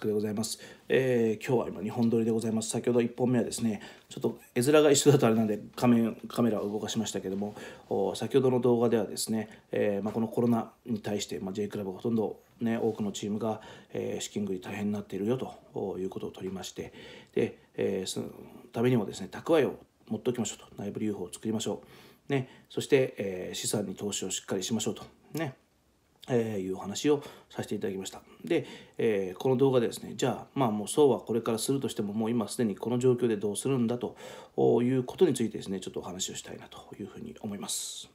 スクでございます。えー、今日は今、日本撮りでございます。先ほど1本目はですね、ちょっと絵面が一緒だとあれなんで画面、カメラを動かしましたけども、先ほどの動画ではですね、えー、まあ、このコロナに対して、まあ、J クラブがほとんど、ね、多くのチームが、えー、資金繰り大変になっているよということを取りまして、で、えー、そのためにもですね、蓄えを持っておきましょうと、内部留保を作りましょう。ね、そして、え資産に投資をしっかりしましょうと。ねえー、いう話をさせていただきました。で、えー、この動画でですね、じゃあ、まあもうそうはこれからするとしても、もう今すでにこの状況でどうするんだということについてですね、ちょっとお話をしたいなというふうに思います。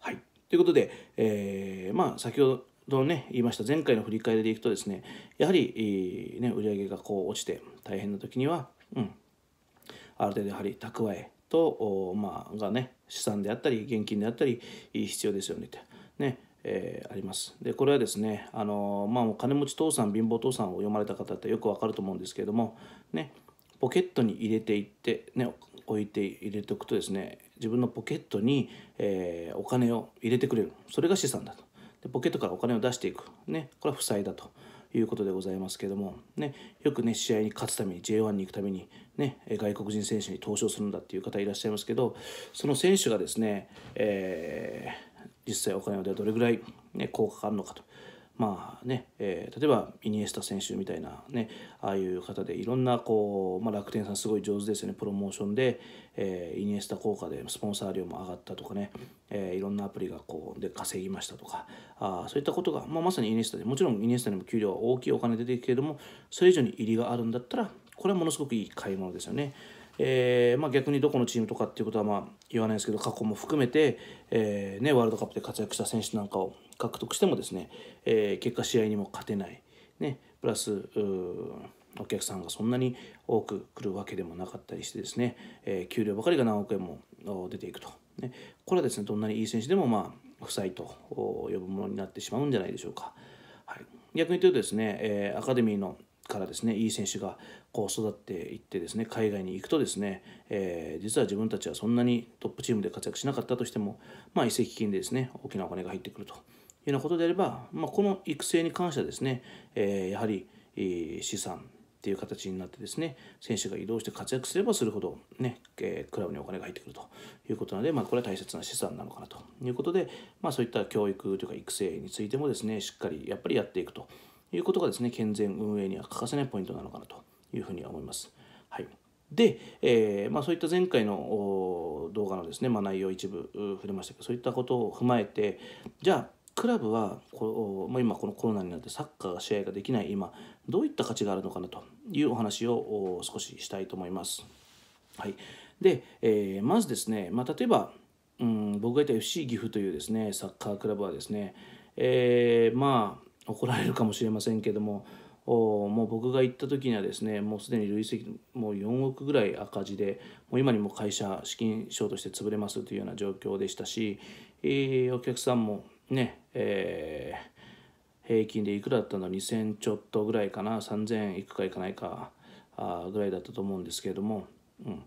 はい。ということで、えー、まあ先ほどね、言いました前回の振り返りでいくとですね、やはり、えー、ね、売上がこう落ちて大変な時には、うん、ある程度やはり蓄えと、まあ、がね、資産であったり、現金であったり、必要ですよねって。ね、えー、ありますでこれはですねあの、まあ、金持ち父さん貧乏父さんを読まれた方ってよくわかると思うんですけども、ね、ポケットに入れていって、ね、置いて入れておくとですね自分のポケットに、えー、お金を入れてくれるそれが資産だとでポケットからお金を出していく、ね、これは負債だと。いうことでございますけれども、ね、よくね、試合に勝つために、J1 に行くために、ね、外国人選手に投資をするんだっていう方いらっしゃいますけど、その選手がですね、えー実際お金はどれぐらい、ね、効果があるのかと。まあねえー、例えばイニエスタ選手みたいな、ね、ああいう方でいろんなこう、まあ、楽天さんすごい上手ですよねプロモーションで、えー、イニエスタ効果でスポンサー料も上がったとかね、えー、いろんなアプリがこうで稼ぎましたとかあそういったことが、まあ、まさにイニエスタでもちろんイニエスタにも給料は大きいお金出ていくけれどもそれ以上に入りがあるんだったらこれはものすごくいい買い物ですよね。えーまあ、逆にどこのチームとかっていうことはまあ言わないですけど過去も含めて、えーね、ワールドカップで活躍した選手なんかを獲得してもですね、えー、結果試合にも勝てない、ね、プラスお客さんがそんなに多く来るわけでもなかったりしてですね、えー、給料ばかりが何億円も出ていくと、ね、これはですねどんなにいい選手でもまあ負債と呼ぶものになってしまうんじゃないでしょうか。はい、逆に言うとですね、えー、アカデミーのからですねいい選手がこう育っていってですね海外に行くとですね、えー、実は自分たちはそんなにトップチームで活躍しなかったとしても、まあ、移籍金でですね大きなお金が入ってくるというようなことであれば、まあ、この育成に関してはですね、えー、やはり、資産っていう形になってですね選手が移動して活躍すればするほどね、えー、クラブにお金が入ってくるということなので、まあ、これは大切な資産なのかなということで、まあ、そういった教育というか育成についてもですねしっかりやっぱりやっていくと。いうことがですね、健全運営には欠かせないポイントなのかなというふうに思います。はい。で、えー、まあ、そういった前回の動画のですね、まあ、内容一部触れましたけど、そういったことを踏まえて、じゃあ、クラブはこ、まあ、今このコロナになってサッカーが試合ができない今、どういった価値があるのかなというお話を少ししたいと思います。はい。で、えー、まずですね、まあ、例えば、うん、僕がいた FC 岐阜というですね、サッカークラブはですね、えー、まあ、怒られるかもしれませんけどももう僕が行った時にはですねもうすでに累積もう4億ぐらい赤字でもう今にも会社資金ショートして潰れますというような状況でしたし、えー、お客さんもね、えー、平均でいくらだったの2,000ちょっとぐらいかな3,000いくかいかないかあぐらいだったと思うんですけれども、うんま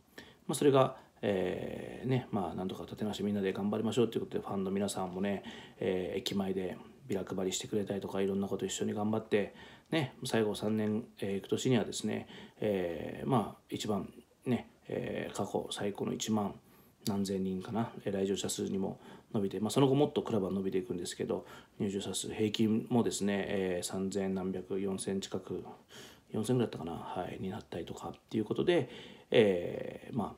あ、それがえーねまあ、なんとか立て直してみんなで頑張りましょうということでファンの皆さんもね、えー、駅前でビラ配りしてくれたりとかいろんなこと一緒に頑張って、ね、最後3年、えいく年にはですね、えまあ一番ね、え過去最高の1万何千人かな、え来場者数にも伸びて、まあ、その後もっとクラブは伸びていくんですけど入場者数平均もですね、え3,000何百4,000近く4,000ぐらいだったかな、はい、になったりとかっていうことで、えま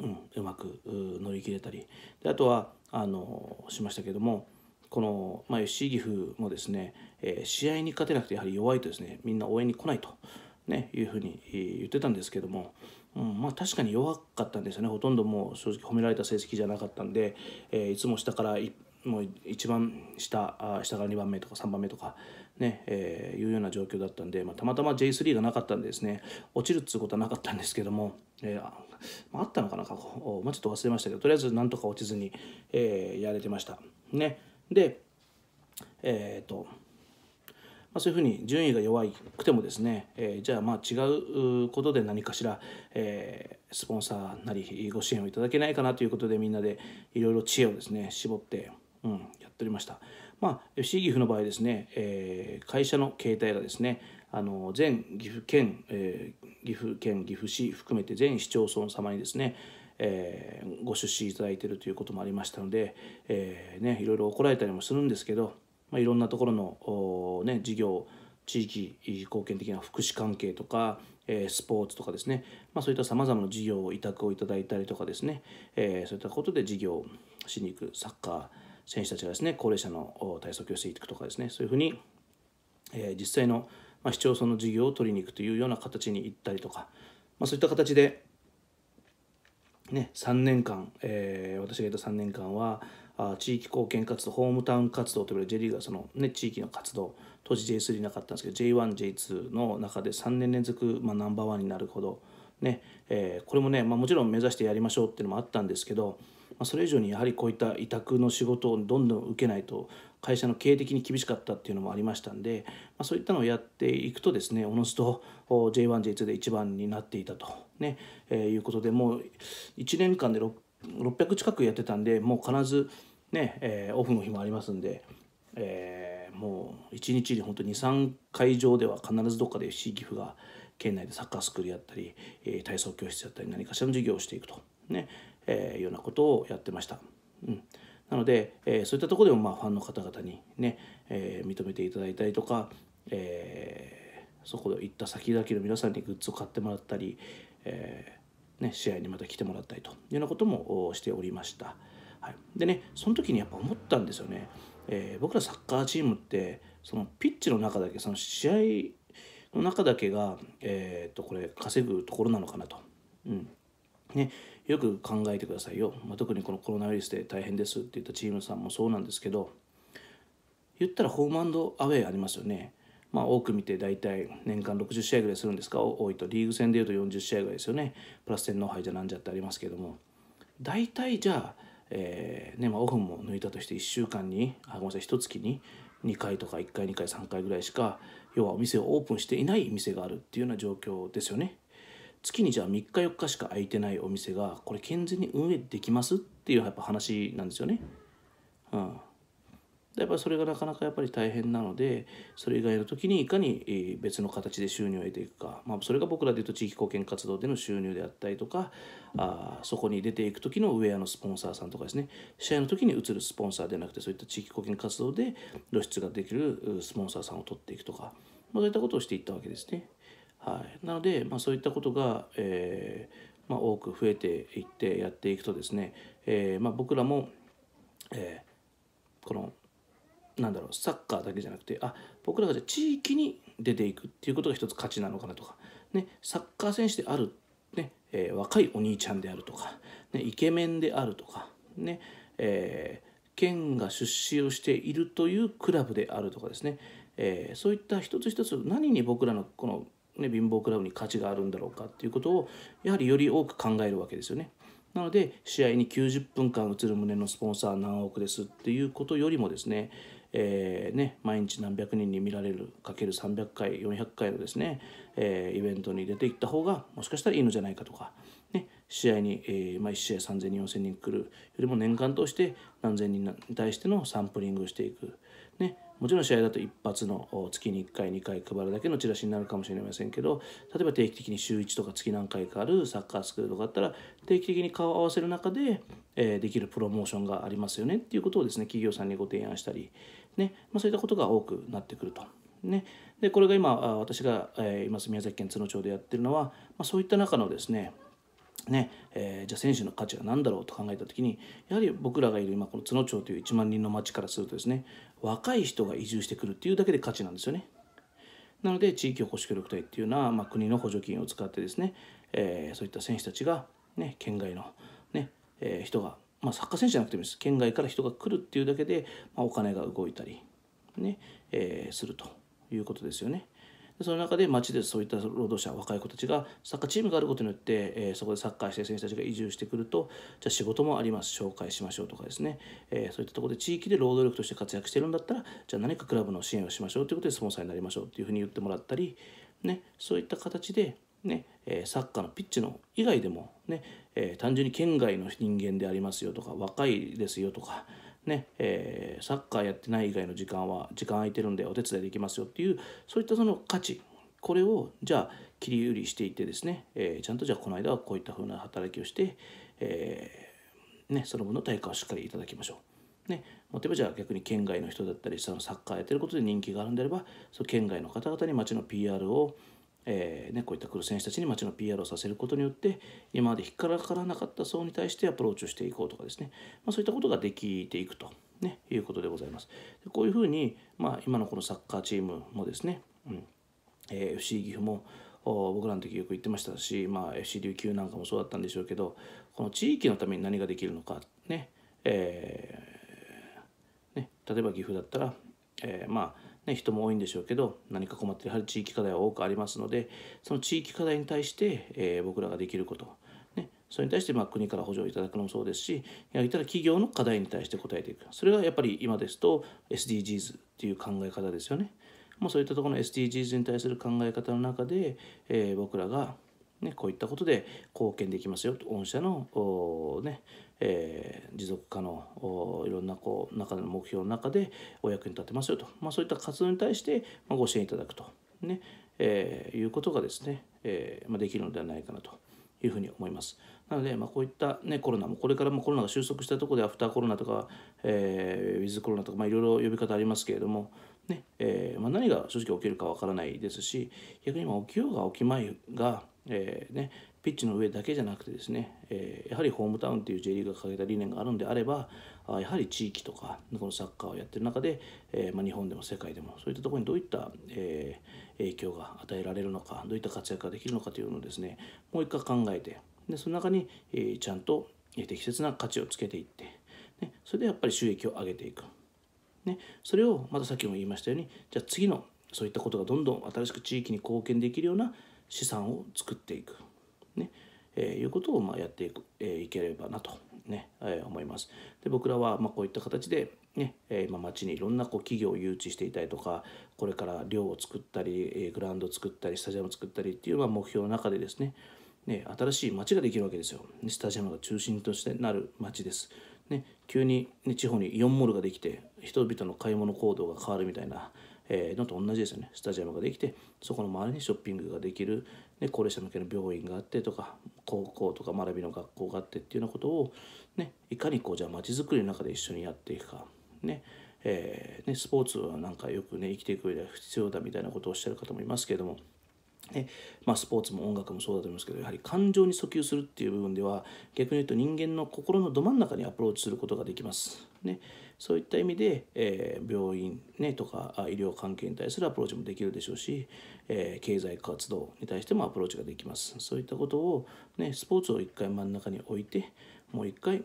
あうん、うまく乗り切れたりであとはあのしましたけどもこの、まあ、吉井岐阜もですね、えー、試合に勝てなくてやはり弱いとですねみんな応援に来ないと、ね、いうふうに言ってたんですけども、うんまあ、確かに弱かったんですよねほとんどもう正直褒められた成績じゃなかったんで、えー、いつも下からもう一番下あ下から2番目とか3番目とかね、えー、いうような状況だったんで、まあ、たまたま J3 がなかったんでですね落ちるっつうことはなかったんですけども、えー、あまあ、あったのかな過去、まあ、ちょっと忘れましたけどとりあえずなんとか落ちずに、えー、やれてましたね。で、えっ、ー、と、まあ、そういうふうに順位が弱くてもですね、えー、じゃあまあ違うことで何かしら、えー、スポンサーなりご支援をいただけないかなということでみんなでいろいろ知恵をですね絞って、うん、やっておりました。まあ、FC 岐阜の場合ですね、えー、会社の携帯がですねあの全岐阜県、えー、岐阜県岐阜市含めて全市町村様にですね、えー、ご出資いただいているということもありましたので、えーね、いろいろ怒られたりもするんですけど、まあ、いろんなところの、ね、事業地域貢献的な福祉関係とか、えー、スポーツとかですね、まあ、そういったさまざまな事業を委託をいただいたりとかですね、えー、そういったことで事業をしに行くサッカー選手たちがですね高齢者の体操教室に行くとかですねそういうふうに、えー、実際の、まあ、市町村の事業を取りに行くというような形に行ったりとか、まあ、そういった形でね、3年間、えー、私がいた3年間はあ地域貢献活動ホームタウン活動といばれる J リーガーその、ね、地域の活動当時 J3 なかったんですけど J1J2 の中で3年連続、まあ、ナンバーワンになるほど、ねえー、これもね、まあ、もちろん目指してやりましょうっていうのもあったんですけどまそれ以上にやはりこういった委託の仕事をどんどん受けないと会社の経営的に厳しかったっていうのもありましたんで、まそういったのをやっていくとですねおのずと J1J2 で一番になっていたと、ねえいうことでもう1年間で600近くやってたんでもう必ずね、えオフの日もありますんで。えー、もう1日に本当に23会場では必ずどっかで FC 岐阜が県内でサッカースクールやったり、え体操教室やったり何かしらの授業をしていくと。ねえー、ようなことをやってました。うんなので、えー、そういったところでもまあファンの方々にね、えー、認めていただいたりとか、えー、そこで行った先々の皆さんにグッズを買ってもらったり、えーね、試合にまた来てもらったりというようなこともしておりました。はい、でねその時にやっぱ思ったんですよね、えー、僕らサッカーチームってそのピッチの中だけその試合の中だけが、えー、とこれ稼ぐところなのかなと。うんね、よく考えてくださいよ、まあ、特にこのコロナウイルスで大変ですって言ったチームさんもそうなんですけど言ったらホームアウェイありますよね、まあ、多く見て大体年間60試合ぐらいするんですか多いとリーグ戦でいうと40試合ぐらいですよねプラス天皇杯じゃなんじゃってありますけども大体じゃあ、えー、ねまあ、オフも抜いたとして1週間にあごめんなさい1月に2回とか1回2回3回ぐらいしか要はお店をオープンしていない店があるっていうような状況ですよね。月にじゃあ3日4日しか空いてないお店がこれ健全に運営できますっていうやっぱ話なんですよね。うん、やっぱりそれがなかなかやっぱり大変なのでそれ以外の時にいかに別の形で収入を得ていくか、まあ、それが僕らでいうと地域貢献活動での収入であったりとかあそこに出ていく時のウェアのスポンサーさんとかですね試合の時に移るスポンサーでなくてそういった地域貢献活動で露出ができるスポンサーさんを取っていくとか、まあ、そういったことをしていったわけですね。はい、なので、まあ、そういったことが、えーまあ、多く増えていってやっていくとですね、えーまあ、僕らも、えー、このなんだろうサッカーだけじゃなくてあ僕らがじゃ地域に出ていくっていうことが一つ価値なのかなとか、ね、サッカー選手である、ねえー、若いお兄ちゃんであるとか、ね、イケメンであるとか、ねえー、県が出資をしているというクラブであるとかですね、えー、そういった一つ一つ何に僕らのこのね、貧乏クラブに価値があるんだろうかっていうことをやはりより多く考えるわけですよね。なので試合に90分間映る旨のスポンサー何億ですっていうことよりもですね,、えーね、毎日何百人に見られるかける300回400回のですね、えー、イベントに出ていった方がもしかしたらいいのじゃないかとか、ね、試合に、えー毎1試合3000人4000人来るよりも年間として何千人に対してのサンプリングをしていくもちろん試合だと一発の月に1回、2回配るだけのチラシになるかもしれませんけど、例えば定期的に週1とか月何回かあるサッカースクールとかあったら、定期的に顔を合わせる中で、えできるプロモーションがありますよねっていうことをですね、企業さんにご提案したり、ねまあ、そういったことが多くなってくると。ね、でこれが今私がいます宮崎県都農町でやってるのは、まあ、そういった中のですねねえー、じゃあ選手の価値は何だろうと考えた時にやはり僕らがいる今この都農町という1万人の町からするとですね若い人が移住してくるっていうだけで価値なんですよね。なので地域おこし協力隊っていうのは、まあ、国の補助金を使ってですね、えー、そういった選手たちが、ね、県外のね、えー、人が、まあ、サッカー選手じゃなくてもいいです県外から人が来るっていうだけで、まあ、お金が動いたりね、ねえー、するということですよね。その中で町でそういった労働者若い子たちがサッカーチームがあることによって、えー、そこでサッカーして選手たちが移住してくるとじゃあ仕事もあります紹介しましょうとかですね、えー、そういったところで地域で労働力として活躍してるんだったらじゃあ何かクラブの支援をしましょうということでスポンサーになりましょうっていうふうに言ってもらったり、ね、そういった形でねえサッカーのピッチの以外でもね、ねえー、単純に県外の人間でありますよとか若いですよとか、ねえー、サッカーやってない以外の時間は時間空いてるんでお手伝いできますよっていうそういったその価値これをじゃあ切り売りしていってですね、えー、ちゃんとじゃあこの間はこういったふうな働きをして、えー、ね、その分の対価をしっかりいただきましょう。ね、例えばじゃあ逆に県外の人だったりそのサッカーやってることで人気があるんであればその県外の方々に町の PR をえーね、こういった来る選手たちに町の PR をさせることによって今まで引っからからなかった層に対してアプローチをしていこうとかですね、まあ、そういったことができていくと、ね、いうことでございます。でこういうふうに、まあ、今のこのサッカーチームもですね、うんえー、FC 岐阜も僕らの時よく言ってましたし、まあ、FC 琉球なんかもそうだったんでしょうけどこの地域のために何ができるのかね,、えー、ね例えば岐阜だったら、えー、まあね、人も多いんでしょうけど何か困ってやはり地域課題は多くありますのでその地域課題に対して、えー、僕らができること、ね、それに対してまあ国から補助をいただくのもそうですしやったら企業の課題に対して答えていくそれがやっぱり今ですと SDGs っていう考え方ですよね。もうそういったところの SDGs に対する考え方の中で、えー、僕らがね、こういったことで貢献できますよと、御社の、ね、えー、持続可能いろんなこう中の目標の中でお役に立てますよと、まあ、そういった活動に対して、まあ、ご支援いただくと、ねえー、いうことがですね、えーまあ、できるのではないかなと。いうふうに思いますなので、まあ、こういった、ね、コロナもこれからもコロナが収束したところでアフターコロナとか、えー、ウィズコロナとか、まあ、いろいろ呼び方ありますけれども、ねえーまあ、何が正直起きるかわからないですし逆に起きようが起きまいが、えーねピッチの上だけじゃなくてですね、えやはりホームタウンという J リーグが掲げた理念があるんであればあやはり地域とかこのサッカーをやってる中で、えま日本でも世界でもそういったところにどういった、え影響が与えられるのかどういった活躍ができるのかというのをですねもう一回考えてでその中に、えちゃんと適切な価値をつけていって、ね、それでやっぱり収益を上げていく。ね、それをまたさっきも言いましたようにじゃあ次のそういったことがどんどん新しく地域に貢献できるような資産を作っていくねえー、いうことをまあやっていく、えー、いければなとね、えー、思います。で僕らはまあこういった形でね、えー、今町にいろんなこう企業を誘致していたりとかこれから寮を作ったり、えー、グラウンドを作ったりスタジアムを作ったりっていうまあ目標の中でですねね新しい町ができるわけですよ。スタジアムが中心としてなる町です。ね、急に、ね、地方にイオンモールができて人々の買い物行動が変わるみたいなえー、のと同じですよねスタジアムができてそこの周りにショッピングができるね、高齢者向けの病院があってとか高校とか学びの学校があってっていうようなことを、ね、いかにこうじゃあ街づくりの中で一緒にやっていくか。ねえー、ね、スポーツはなんかよくね生きていく上では必要だみたいなことをおっしゃる方もいますけれどもねまあ、スポーツも音楽もそうだと思いますけどやはり感情に訴求するっていう部分では逆に言うと人間の心のど真ん中にアプローチすることができます。ね、そういった意味で、えー、病院、ね、とか医療関係に対するアプローチもできるでしょうし、えー、経済活動に対してもアプローチができます。そういったことを、ね、スポーツを一回真ん中に置いてもう一回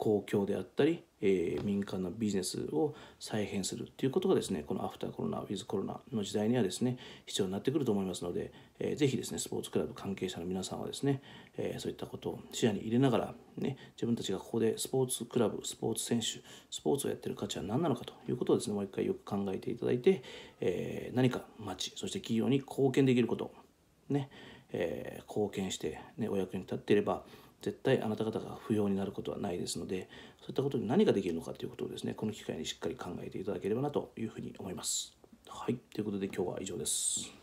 公共であったり、えー、民間のビジネスを再編するということがですねこのアフターコロナウィズコロナの時代にはですね必要になってくると思いますので、えー、ぜひですねスポーツクラブ関係者の皆さんはですね、えー、そういったことを視野に入れながら、ね、自分たちがここでスポーツクラブスポーツ選手スポーツをやってる価値は何なのかということをですねもう一回よく考えていただいて、えー、何か町そして企業に貢献できることね、えー、貢献して、ね、お役に立っていれば絶対あなた方が不要になることはないですのでそういったことに何ができるのかということをですねこの機会にしっかり考えていただければなというふうに思います。はいということで今日は以上です。